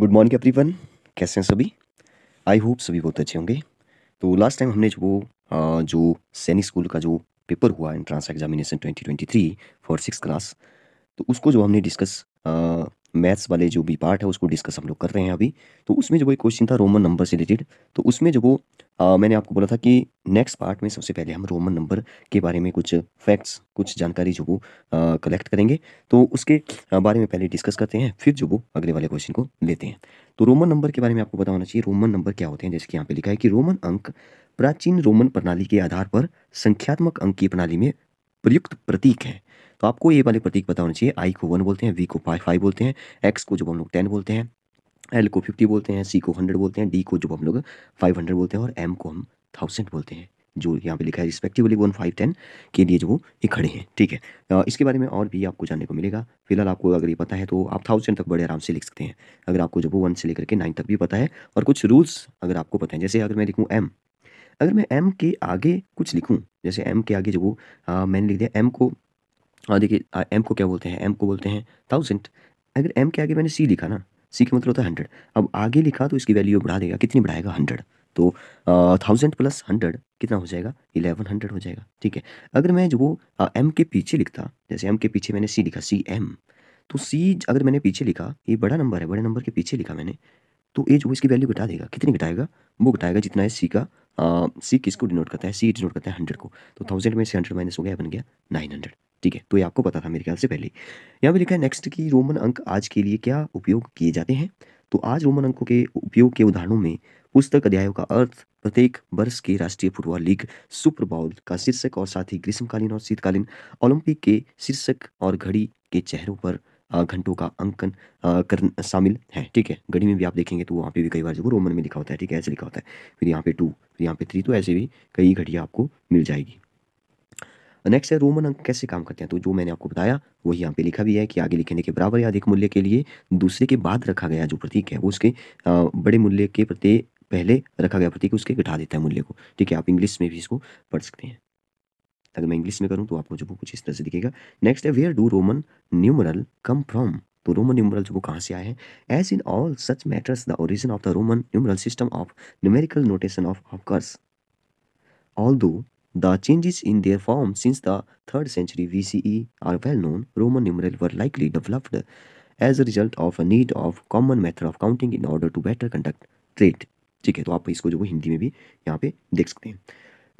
Good morning everyone कैसे हैं सभी आई होप सभी बहुत अच्छे होंगे तो लास्ट टाइम हमने जो वो जो सैनिक स्कूल का जो पेपर हुआ entrance examination 2023 for six class तो उसको जो हमने डिस्कस मैथ्स वाले जो भी पार्ट है उसको डिस्कस हम लोग कर रहे हैं अभी तो उसमें जो एक क्वेश्चन था रोमन नंबर से रिलेटेड तो उसमें जो वो आ, मैंने आपको बोला था कि नेक्स्ट पार्ट में सबसे पहले हम रोमन नंबर के बारे में कुछ फैक्ट्स कुछ जानकारी जो वो कलेक्ट करेंगे तो उसके बारे में पहले डिस्कस करते हैं फिर जो वो अगले वाले क्वेश्चन को लेते हैं तो रोमन नंबर के बारे में आपको बताना चाहिए रोमन नंबर क्या होते हैं जैसे कि यहाँ पे लिखा है कि रोमन अंक प्राचीन रोमन प्रणाली के आधार पर संख्यात्मक अंक की प्रणाली में प्रयुक्त प्रतीक हैं तो आपको ये वाले प्रतीक बताना चाहिए आई को वन बोलते हैं वी को फाइव बोलते हैं एक्स को जो हम लोग टेन बोलते हैं एल को फिफ्टी बोलते हैं सी को हंड्रेड बोलते हैं डी को जो हम लोग फाइव हंड्रेड बोलते हैं और एम को हम थाउजेंड बोलते हैं जो यहाँ पे लिखा है रिस्पेक्टिवली वन फाइव टेन के लिए जो वो ये खड़े हैं ठीक है इसके बारे में और भी आपको जानने को मिलेगा फिलहाल आपको अगर ये पता है तो आप थाउजेंड तक बड़े आराम से लिख सकते हैं अगर आपको जो वो वन से लेकर के नाइन तक भी पता है और कुछ रूल्स अगर आपको पता है जैसे अगर मैं लिखूँ एम अगर मैं एम के आगे कुछ लिखूँ जैसे एम के आगे जो वो मैंने लिख दिया एम को देखिए एम को क्या बोलते हैं एम को बोलते हैं थाउजेंड अगर एम के आगे मैंने सी लिखा ना सी का मतलब होता है हंड्रेड अब आगे लिखा तो इसकी वैल्यू बढ़ा देगा कितनी बढ़ाएगा हंड्रेड तो थाउजेंड प्लस हंड्रेड कितना हो जाएगा इलेवन हंड्रेड हो जाएगा ठीक है अगर मैं जो वो एम के पीछे लिखता जैसे एम के पीछे मैंने सी लिखा सी एम तो सी अगर मैंने पीछे लिखा ये बड़ा नंबर है बड़े नंबर के पीछे लिखा मैंने तो ये जो इसकी वैल्यू घटा देगा कितनी घटाएगा वो घटाएगा जितना है सी का सी किसको डिनोट करता है सी डिनोट करता है हंड्रेड को तो थाउजेंड में से हंड्रेड माइनस हो गया बन गया नाइन हंड्रेड ठीक है तो ये आपको पता था मेरे ख्याल से पहले यहाँ पे लिखा है नेक्स्ट की रोमन अंक आज के लिए क्या उपयोग किए जाते हैं तो आज रोमन अंकों के उपयोग के उदाहरणों में पुस्तक अध्यायों का अर्थ प्रत्येक वर्ष के राष्ट्रीय फुटबॉल लीग सुपर बाउल का शीर्षक और साथ ही ग्रीष्मकालीन और शीतकालीन ओलंपिक के शीर्षक और घड़ी के चेहरों पर घंटों का अंकन कर शामिल है ठीक है घड़ी में भी आप देखेंगे तो वहाँ पे भी कई बार जो रोमन में लिखा होता है ठीक है ऐसे लिखा होता है फिर यहाँ पे टू फिर यहाँ पे थ्री तो ऐसे भी कई घड़ियाँ आपको मिल जाएगी नेक्स्ट है रोमन अंक कैसे काम करते हैं तो जो मैंने आपको बताया वही यहाँ पे लिखा भी है कि आगे लिखने के बराबर या अधिक मूल्य के लिए दूसरे के बाद रखा गया जो प्रतीक है वो उसके बड़े मूल्य के प्रति पहले रखा गया प्रतीक उसके घटा देता है मूल्य को ठीक है आप इंग्लिश में भी इसको पढ़ सकते हैं अगर मैं इंग्लिश में करूँ तो आपको जो वो कुछ इस तरह से दिखेगा नेक्स्ट है where do Roman numeral come from तो रोमन न्यूमरल जो वो कहाँ से आए हैं as in all such matters the origin of the Roman numeral system of numerical notation of of course although The changes in their form since the 3rd century BCE are well known. Roman numerals were likely developed as a result of a need of common method of counting in order to better conduct trade. ठीक है तो आप इसको जो है हिंदी में भी यहाँ पे देख सकते हैं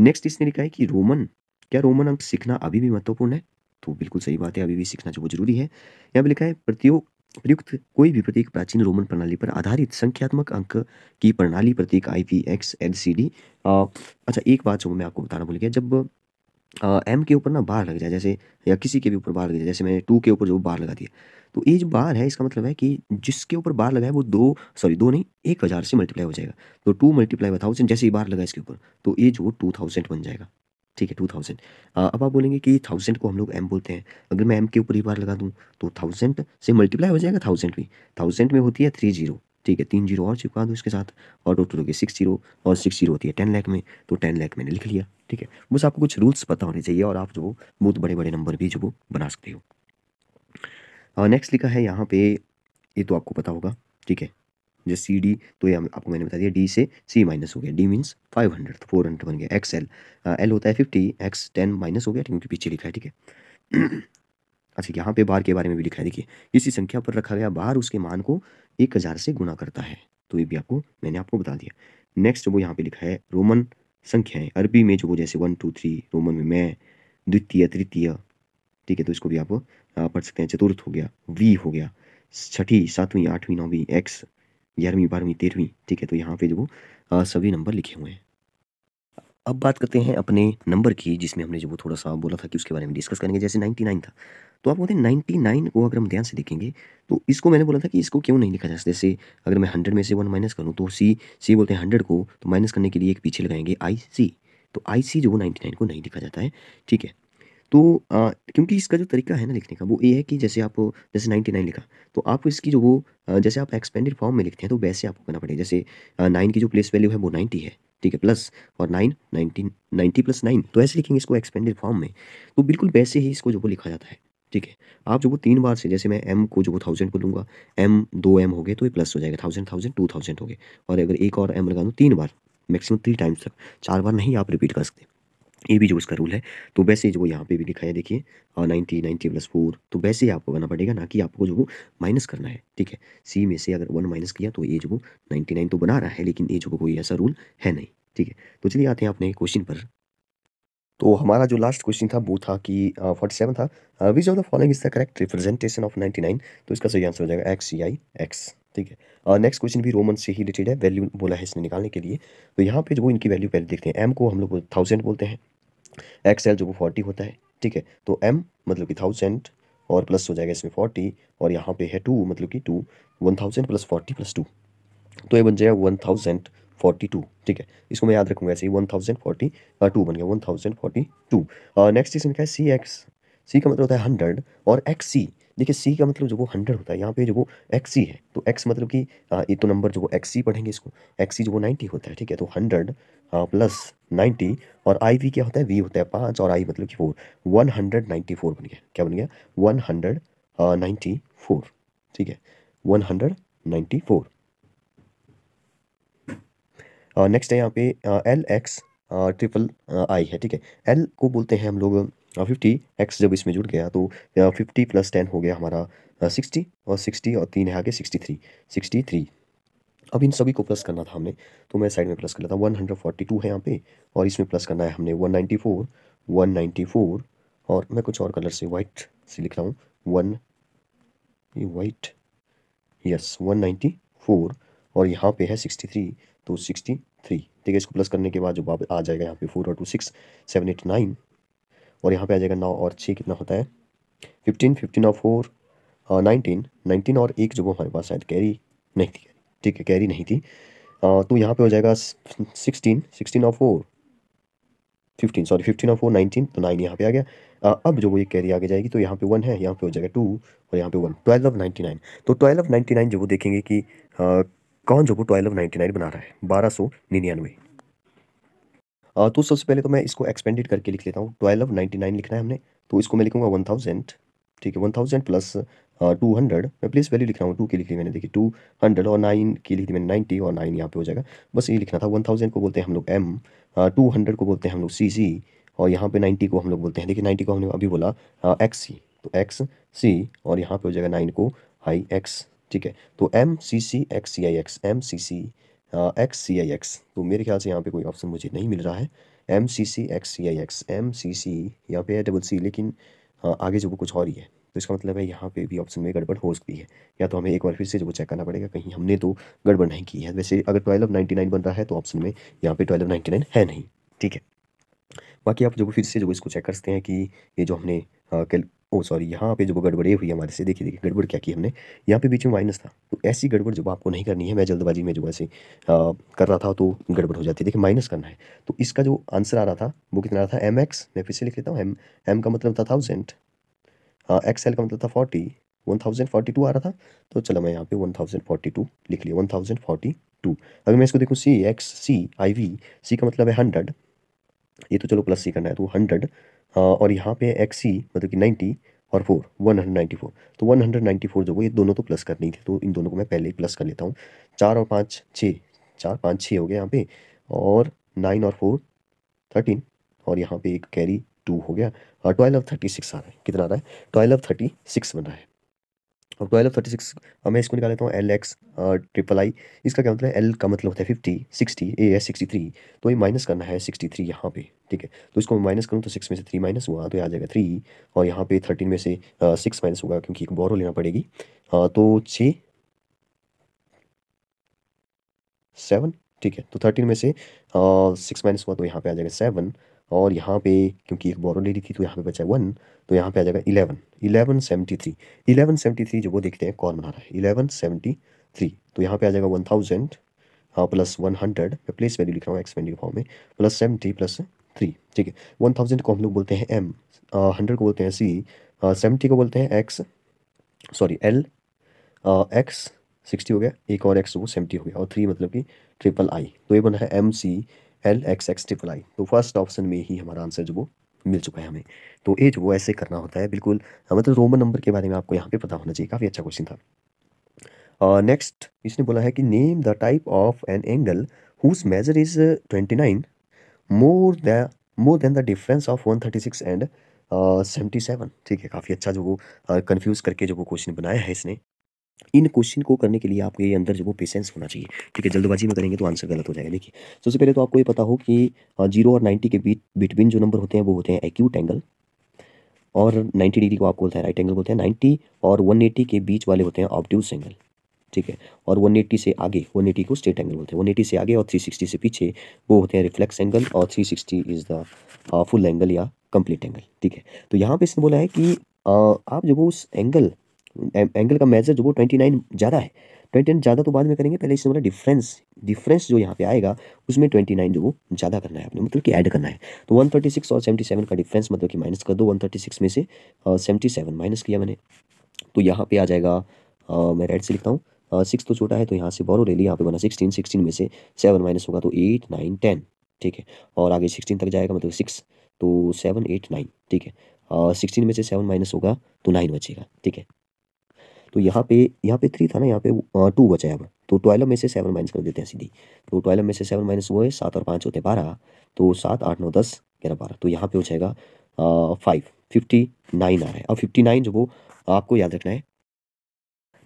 नेक्स्ट इसने लिखा है कि रोमन क्या रोमन अंक सीखना अभी भी महत्वपूर्ण है तो बिल्कुल सही बात है अभी भी सीखना जो जरूरी है यहाँ पे लिखा है प्रतियोग प्रयुक्त कोई भी प्रतीक प्राचीन रोमन प्रणाली पर आधारित संख्यात्मक अंक की प्रणाली प्रतीक I V X L C D अच्छा एक बात जो मैं आपको बताना भूल गया जब एम के ऊपर ना बार लग जाए जैसे या किसी के भी ऊपर बार लग जाए जैसे मैंने टू के ऊपर जो बार लगा दिया तो ये जो बार है इसका मतलब है कि जिसके ऊपर बार लगा है वो दो सॉरी दो नहीं एक हज़ार से मल्टीप्लाई हो जाएगा तो टू मल्टीप्लाई बाय थाउजेंड जैसे ही बार लगा इसके ऊपर तो ये जो टू थाउजेंड बन जाएगा ठीक है टू थाउजेंड अब आप बोलेंगे कि थाउजेंड को हम लोग एम बोलते हैं अगर मैं एम के ऊपर ही बार लगा दूँ तो थाउजेंड से मल्टीप्लाई हो जाएगा थाउजेंड भी थाउजेंड में होती है थ्री जीरो ठीक है तीन जीरो और चिपका दूँ इसके साथ और टोटल होगी सिक्स जीरो और सिक्स जीरो होती है टेन लाख में तो टेन लाख मैंने लिख लिया ठीक है बस आपको कुछ रूल्स पता होने चाहिए और आप जो बहुत बड़े बड़े नंबर भी जो वो बना सकते हो नेक्स्ट लिखा है यहाँ पे ये तो आपको पता होगा ठीक है जो सी डी तो ये आपको मैंने बता दिया डी से सी माइनस हो गया डी मीन्स फाइव हंड्रेड तो फोर हंड्रेड बन गया एक्स एल एल होता है फिफ्टी एक्स टेन माइनस हो गया क्योंकि पीछे लिखा है ठीक है अच्छा यहाँ पे बार के बारे में भी लिखा है देखिए किसी संख्या पर रखा गया बार उसके मान को एक हज़ार से गुना करता है तो ये भी आपको मैंने आपको बता दिया नेक्स्ट वो यहाँ पे लिखा है रोमन संख्याएं अरबी में जो वो जैसे वन टू थ्री रोमन में मैं द्वितीय तृतीय ठीक है तो इसको भी आप uh, पढ़ सकते हैं चतुर्थ हो गया वी हो गया छठी सातवीं आठवीं नौवीं एक्स ग्यारहवीं बारहवीं तेरहवीं ठीक है तो यहाँ पे जो सभी नंबर लिखे हुए हैं अब बात करते हैं अपने नंबर की जिसमें हमने जो वो थोड़ा सा बोला था कि उसके बारे में डिस्कस करेंगे जैसे नाइन्टी नाइन था तो आप बोलते हैं नाइन्टी नाइन को अगर हम ध्यान से देखेंगे तो इसको मैंने बोला था कि इसको क्यों नहीं लिखा जा सकता जैसे अगर मैं हंड्रेड में से वन माइनस करूँ तो सी सी बोलते हैं हंड्रेड को तो माइनस करने के लिए एक पीछे लगाएंगे आई सी तो आई सी जो वो नाइन्टी नाइन को नहीं लिखा जाता है ठीक है तो आ, क्योंकि इसका जो तरीका है ना लिखने का वो ये है कि जैसे आप जैसे नाइन्टी नाइन लिखा तो आपको इसकी जो वो जैसे आप एक्सपेंडेड फॉर्म में लिखते हैं तो वैसे आपको करना पड़ेगा जैसे नाइन की जो प्लेस वैल्यू है वो नाइन्टी है ठीक है प्लस और nine nineteen ninety plus nine तो ऐसे लिखेंगे इसको एक्सपेंडेड फॉर्म में तो बिल्कुल वैसे ही इसको जो वो लिखा जाता है ठीक है आप जो वो तीन बार से जैसे मैं एम को जो वो थाउजेंड को लूँगा एम दो एम हो गए तो ये प्लस हो जाएगा थाउजेंड थाउजेंड टू थाउजेंड हो गए और अगर एक और एम लगा दूँ तीन बार मैक्सिमम थ्री टाइम्स तक चार बार नहीं आप रिपीट कर सकते ये भी जो उसका रूल है तो वैसे जो यहाँ पे भी लिखा है देखिए नाइन्टी नाइन्टी प्लस फोर तो वैसे ही आपको करना पड़ेगा ना कि आपको जो वो माइनस करना है ठीक है सी में से अगर वन माइनस किया तो ये जो वो नाइन्टी नाइन तो बना रहा है लेकिन ये जो कोई ऐसा रूल है नहीं ठीक है तो चलिए आते हैं अपने क्वेश्चन पर तो हमारा जो लास्ट क्वेश्चन था वो था कि फोर्टी सेवन था which of the following is the correct representation of ninety nine तो इसका सही आंसर हो जाएगा एक्स सी आई एक्स ठीक है नेक्स्ट uh, क्वेश्चन भी रोमन से ही रिलेटेड है वैल्यू बोला है इसने निकालने के लिए तो यहाँ पे जो इनकी वैल्यू पहले देखते हैं एम को हम लोग थाउजेंड बोलते हैं एक्स एल जो वो फोर्टी होता है ठीक है तो एम मतलब कि थाउजेंड और प्लस हो जाएगा इसमें फोर्टी और यहाँ पे है टू मतलब कि two one thousand plus forty plus two तो ये बन जाएगा वन थाउजेंड फोर्टी टू ठीक है इसको मैं याद रखूँगा ऐसे ही वन थाउजेंड फोर्टी टू बन गया one thousand forty two next इसमें क्या है सी एक्स सी का मतलब होता है हंड्रेड और एक्स सी देखिए सी का मतलब जो वो हंड्रेड होता है यहाँ पे जो वो एक्स है तो एक्स मतलब कि ये तो नंबर जो वो एक्स पढ़ेंगे इसको एक्स जो वो नाइन्टी होता है ठीक है तो हंड्रेड प्लस नाइन्टी और आई वी क्या होता है वी होता है पाँच और आई मतलब कि four one hundred ninety four बन गया क्या बन गया वन हंड्रेड नाइन्टी फोर ठीक है one hundred ninety four next है यहाँ पे एल एक्स ट्रिपल आई है ठीक है एल को बोलते हैं हम लोग फिफ्टी एक्स जब इसमें जुड़ गया तो फिफ्टी प्लस टेन हो गया हमारा सिक्सटी और सिक्सटी और तीन है आगे सिक्सटी थ्री सिक्सटी थ्री अब इन सभी को प्लस करना था हमने तो मैं साइड में प्लस कर लेता हूँ वन हंड्रेड फोर्टी टू है यहाँ पे और इसमें प्लस करना है हमने one ninety four one ninety four और मैं कुछ और कलर से वाइट से लिख रहा हूँ वन ये वाइट यस वन नाइन्टी फोर और यहाँ पे है सिक्सटी थ्री तो सिक्सटी थ्री ठीक है इसको प्लस करने के बाद जो आ जाएगा यहाँ पे फोर और two six seven eight nine और यहाँ पे आ जाएगा नौ और छः कितना होता है फिफ्टीन फिफ्टीन और फोर नाइनटीन नाइनटीन और एक जो वो हमारे पास शायद कैरी नहीं थी ठीक है कैरी नहीं थी आ, uh, तो यहाँ पे हो जाएगा सिक्सटीन सिक्सटीन और फोर फिफ्टीन सॉरी फिफ्टीन और फोर नाइनटीन तो नाइन यहाँ पे आ गया आ, uh, अब जो वो ये कैरी आगे जाएगी तो यहाँ पे वन है यहाँ पे हो जाएगा टू और यहाँ पे one twelve of ninety nine तो ट्वेल्व ऑफ नाइन्टी नाइन जो वो देखेंगे कि आ, uh, कौन जो वो ट्वेल्व नाइन्टी नाइन बना रहा है बारह सौ निन्यानवे तो सबसे पहले तो मैं इसको एक्सपेंडेड करके लिख लेता हूँ ट्वेल्व नाइन्टी नाइन लिखना है हमने तो इसको मैं लिखूँगा वन थाउजेंड ठीक है one thousand plus two hundred मैं प्लेस वैल्यू लिख रहा हूँ टू की लिख ली मैंने देखी टू हंड्रेड और नाइन की लिख दी मैंने नाइन्टी और नाइन यहाँ पे हो जाएगा बस ये लिखना था वन थाउजेंड को बोलते हैं हम लोग एम टू हंड्रेड को बोलते हैं हम लोग सी सी और यहाँ पे नाइन्टी को हम लोग बोलते हैं देखिए नाइन्टी को हमने अभी बोला एक्स सी तो एक्स सी और यहाँ पे हो जाएगा नाइन को आई एक्स ठीक है तो M C C X C I X M C C X C I X तो मेरे ख्याल से यहाँ पे कोई ऑप्शन मुझे नहीं मिल रहा है M C C X C I X M C C यहाँ पे है डबल सी लेकिन हाँ आगे जो वो कुछ और ही है तो इसका मतलब है यहाँ पे भी ऑप्शन में गड़बड़ हो सकती है या तो हमें एक बार फिर से जो चेक करना पड़ेगा कहीं हमने तो गड़बड़ नहीं की है वैसे अगर ट्वेल्व नाइन्टी नाइन बन रहा है तो ऑप्शन में यहाँ पे ट्वेल्व नाइन्टी नाइन है नहीं ठीक है बाकी आप जो फिर से जो इसको चेक कर सकते हैं कि ये जो हमने हाँ, ओ सॉरी यहाँ पे जो गड़बड़े हुई हमारे से देखिए देखिए गड़बड़ क्या की हमने यहाँ पे बीच में माइनस था तो ऐसी गड़बड़ जब आपको नहीं करनी है मैं जल्दबाजी में जो ऐसे कर रहा था तो गड़बड़ हो जाती है देखिए माइनस करना है तो इसका जो आंसर आ रहा था वो कितना आ रहा था एम एक्स मैं फिर से लिख लेता हूँ एम एम का मतलब था थाउजेंड एक्स एल का मतलब था forty one thousand forty two आ रहा था तो चलो मैं यहाँ पे वन थाउजेंड फोर्टी टू लिख लिया वन थाउजेंड फोर्टी टू अगर मैं इसको देखूँ सी एक्स सी आई वी सी का मतलब है हंड्रेड ये तो चलो प्लस सी करना है तो हंड्रेड और यहाँ पे एक्स सी मतलब कि नाइन्टी और four one hundred ninety four तो वन हंड्रेड नाइन्टी फोर जो ये दोनों तो प्लस करनी थी तो इन दोनों को मैं पहले प्लस कर लेता हूँ चार और पाँच छः चार पाँच छः हो गया यहाँ पे और नाइन और फोर थर्टीन और यहाँ पे एक कैरी टू हो गया और ट्वेल्व थर्टी सिक्स आ रहा है कितना आ रहा है ट्वेल्व थर्टी सिक्स बन रहा है और ट्वेल्व थर्टी सिक्स मैं इसको निकाल लेता हूँ एल एक्स ट्रिपल आई इसका क्या मतलब है एल का मतलब होता है fifty sixty A S sixty three तो ये माइनस करना है सिक्सटी थ्री यहाँ पे ठीक है तो इसको मैं माइनस करूँ तो सिक्स में से थ्री माइनस हुआ तो ये आ जाएगा थ्री और यहाँ पे थर्टीन में से सिक्स माइनस होगा क्योंकि एक बोरो लेना पड़ेगी आ, तो छः सेवन ठीक है तो थर्टीन में से सिक्स माइनस हुआ तो यहाँ पर आ जाएगा सेवन और यहाँ पे क्योंकि एक बोरो ले रही थी तो यहाँ पे बचा वन तो यहाँ पे आ जाएगा eleven eleven seventy three eleven seventy three जो वो देखते हैं कौन बना रहा है इलेवन सेवेंटी थ्री तो यहाँ पे आ जाएगा वन थाउजेंड हाँ प्लस वन हंड्रेड मैं प्लेस वैल्यू लिख रहा हूँ एक्स वैल्यू फॉर्म में प्लस सेवेंटी प्लस थ्री ठीक है वन थाउजेंड को हम लोग बोलते हैं एम हंड्रेड को बोलते हैं सी सेवेंटी को बोलते हैं X sorry L X sixty हो गया एक और एक्स वो सेवेंटी हो गया और थ्री मतलब कि ट्रिपल आई तो ये बना है M C L X X triple I तो फर्स्ट ऑप्शन में ही हमारा आंसर जो वो मिल चुका है हमें तो ये जो वो ऐसे करना होता है बिल्कुल मतलब रोमन नंबर के बारे में आपको यहाँ पे पता होना चाहिए काफ़ी अच्छा क्वेश्चन था नेक्स्ट uh, इसने बोला है कि name the type of an angle whose measure is twenty nine more the more than the difference of one thirty six and seventy seven ठीक है काफ़ी अच्छा जो वो कन्फ्यूज़ uh, करके जो वो क्वेश्चन बनाया है इसने इन क्वेश्चन को करने के लिए आपके अंदर जो वो पेशेंस होना चाहिए ठीक है जल्दबाजी में करेंगे तो आंसर गलत हो जाएगा देखिए सबसे पहले तो आपको ये पता हो कि जीरो और नाइन्टी के बीच बिटवीन जो नंबर होते हैं वो होते हैं एक्यूट एंगल और नाइन्टी डिग्री को आपको बोलते हैं राइट एंगल बोलते हैं नाइन्टी और वन के बीच वाले होते हैं ऑब्ट्यूज एंगल ठीक है और 180 से आगे 180 को स्टेट एंगल बोलते हैं 180 से आगे और 360 से पीछे वो होते हैं रिफ्लेक्स एंगल और 360 इज़ द फुल एंगल या कंप्लीट एंगल ठीक है तो यहाँ पे इसने बोला है कि आ, आप जब उस एंगल एंगल का मेजर जो वो ट्वेंटी नाइन ज़्यादा है ट्वेंटी नाइन ज़्यादा तो बाद में करेंगे पहले इसमें बोला डिफरेंस डिफरेंस जो यहाँ पे आएगा उसमें ट्वेंटी नाइन जो वो ज़्यादा करना है आपने मतलब कि ऐड करना है तो वन थर्टी सिक्स और सेवेंटी सेवन का डिफरेंस मतलब कि माइनस कर दो वन थर्टी सिक्स में से सेवेंटी सेवन माइनस किया मैंने तो यहाँ पर आ जाएगा मैं रेड से लिखता हूँ सिक्स तो छोटा है तो यहाँ से बोरो ले लिया यहाँ पे बना सिक्सटीन सिक्सटीन में से सेवन माइनस होगा तो एट नाइन टेन ठीक है और आगे सिक्सटीन तक जाएगा मतलब सिक्स तो सेवन एट नाइन ठीक है सिक्सटीन में से सेवन माइनस होगा तो नाइन बचेगा ठीक है तो यहाँ पे यहाँ पे थ्री था ना यहाँ पे टू बचा है अब तो ट्वेल्व में से सेवन माइनस कर देते हैं सीधी तो ट्वेल्व में से सेवन माइनस वो है सात और पाँच होते हैं बारह तो सात आठ नौ दस ग्यारह बारह तो यहाँ पे हो जाएगा फाइव फिफ्टी नाइन आ रहा है अब फिफ्टी नाइन जो वो आपको याद रखना है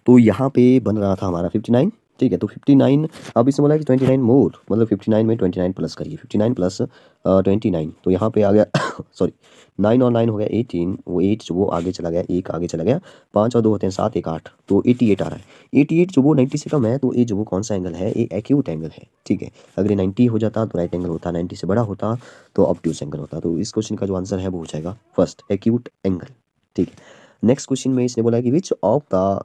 तो यहाँ पे बन रहा था हमारा फिफ्टी नाइन ठीक है तो फिफ्टी नाइन अब इसमें बोला कि ट्वेंटी नाइन मोर मतलब फिफ्टी नाइन में ट्वेंटी नाइन प्लस करिए fifty nine plus twenty nine तो यहाँ पे आ गया सॉरी नाइन और नाइन हो गया एटीन वो एट जो वो आगे चला गया एक आगे चला गया पाँच और दो होते हैं सात एक आठ तो एटी एट आ रहा है एटी एट जो वो नाइन्टी से कम है तो ये जो वो कौन सा एंगल है ये एक्यूट एंगल है ठीक है अगर ये नाइन्टी हो जाता तो राइट एंगल होता नाइन्टी से बड़ा होता तो अब एंगल होता तो इस क्वेश्चन का जो आंसर है वो हो जाएगा फर्स्ट एक्यूट एंगल ठीक है नेक्स्ट क्वेश्चन में इसने बोला कि which of the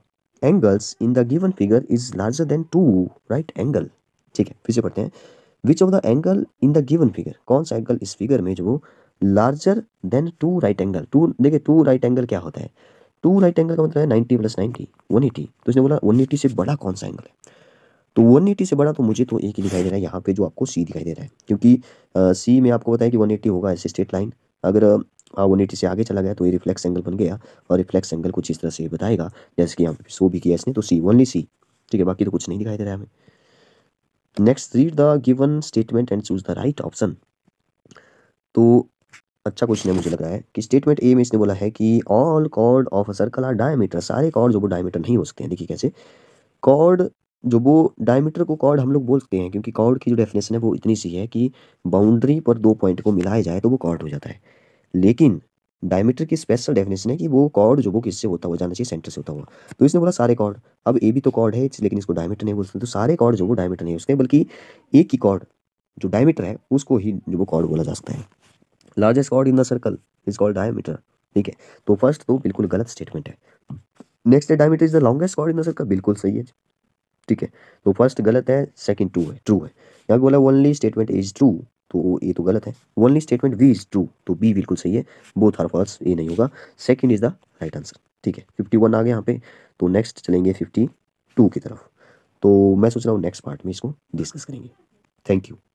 angles in the given figure is larger than two right angle ठीक है फिर से पढ़ते हैं which of the angle in the given figure कौन सा एंगल इस फिगर में जो larger than two right angle two देखिए टू राइट एंगल क्या होता है टू राइट एंगल का मतलब है ninety plus ninety one eighty तो उसने बोला वन एटी से बड़ा कौन सा एंगल है तो वन एटी से बड़ा तो मुझे तो एक ही दिखाई दे रहा है यहाँ पे जो आपको सी दिखाई दे रहा है क्योंकि सी में आपको बताया कि वन एटी होगा ऐसे स्ट्रेट लाइन अगर हाँ, वन से आगे चला गया तो ये रिफ्लेक्स एंगल बन गया और रिफ्लेक्स एंगल कुछ इस तरह से बताएगा जैसे कि यहाँ पे शो भी किया इसने तो सी ओनली सी ठीक है बाकी तो कुछ नहीं दिखाई दे रहा है हमें next read the given statement and choose the right option तो अच्छा क्वेश्चन है मुझे लग रहा है कि स्टेटमेंट ए में इसने बोला है कि all chord of a circle are diameter सारे कॉर्ड जो वो डायमीटर नहीं हो सकते हैं देखिए कैसे कॉर्ड जो वो डायमीटर को कॉर्ड हम लोग बोलते हैं क्योंकि कॉर्ड की जो डेफिनेशन है वो इतनी सी है कि बाउंड्री पर दो पॉइंट को मिलाया जाए तो वो कॉर्ड हो जाता है लेकिन डायमीटर की स्पेशल डेफिनेशन है कि वो कॉर्ड जो वो किससे होता हुआ जाना चाहिए सेंटर से होता हुआ तो इसने बोला सारे कॉर्ड अब ए भी तो कॉर्ड है लेकिन इसको डायमीटर नहीं बोलते तो सारे कॉर्ड जो वो डायमीटर नहीं उसके बल्कि एक ही कॉर्ड जो डायमीटर है उसको ही जो वो कॉर्ड बोला जा सकता है largest chord in the circle is called diameter ठीक है तो फर्स्ट तो बिल्कुल गलत स्टेटमेंट है नेक्स्ट है diameter is the longest chord in the circle बिल्कुल सही है ठीक है तो फर्स्ट गलत है सेकेंड टू है ट्रू है यहाँ बोला ओनली स्टेटमेंट इज ट्रू तो ए तो गलत है only statement B is true तो बी बिल्कुल सही है बोथ आर फॉल्स ए नहीं होगा second is the right answer ठीक है फिफ्टी वन आ गया यहाँ पे तो नेक्स्ट चलेंगे फिफ्टी टू की तरफ तो मैं सोच रहा हूँ नेक्स्ट पार्ट में इसको डिस्कस करेंगे थैंक यू